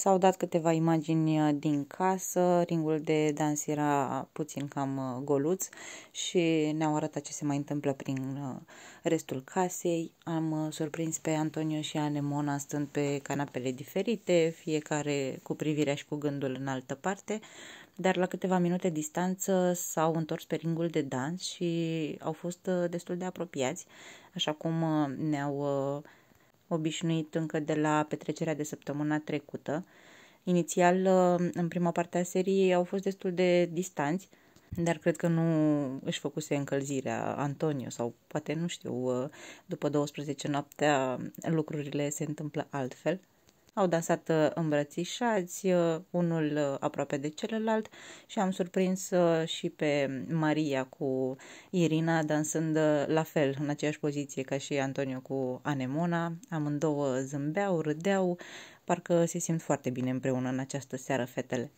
S-au dat câteva imagini uh, din casă, ringul de dans era puțin cam uh, goluț și ne-au arătat ce se mai întâmplă prin uh, restul casei. Am surprins pe Antonio și Anemona stând pe canapele diferite, fiecare cu privirea și cu gândul în altă parte, dar la câteva minute distanță s-au întors pe ringul de dans și au fost destul de apropiați, așa cum ne-au obișnuit încă de la petrecerea de săptămâna trecută. Inițial, uh, în prima parte a seriei, au fost destul de distanți, dar cred că nu își făcuse încălzirea Antonio sau poate, nu știu, uh, după 12 noaptea lucrurile se întâmplă altfel au dansat uh, îmbrățișați, uh, unul uh, aproape de celălalt și am surprins și pe Maria cu Irina dansând la fel, în aceeași poziție ca și Antonio cu Anemona. Amândouă zâmbeau, râdeau, parcă se simt foarte bine împreună în această seară fetele.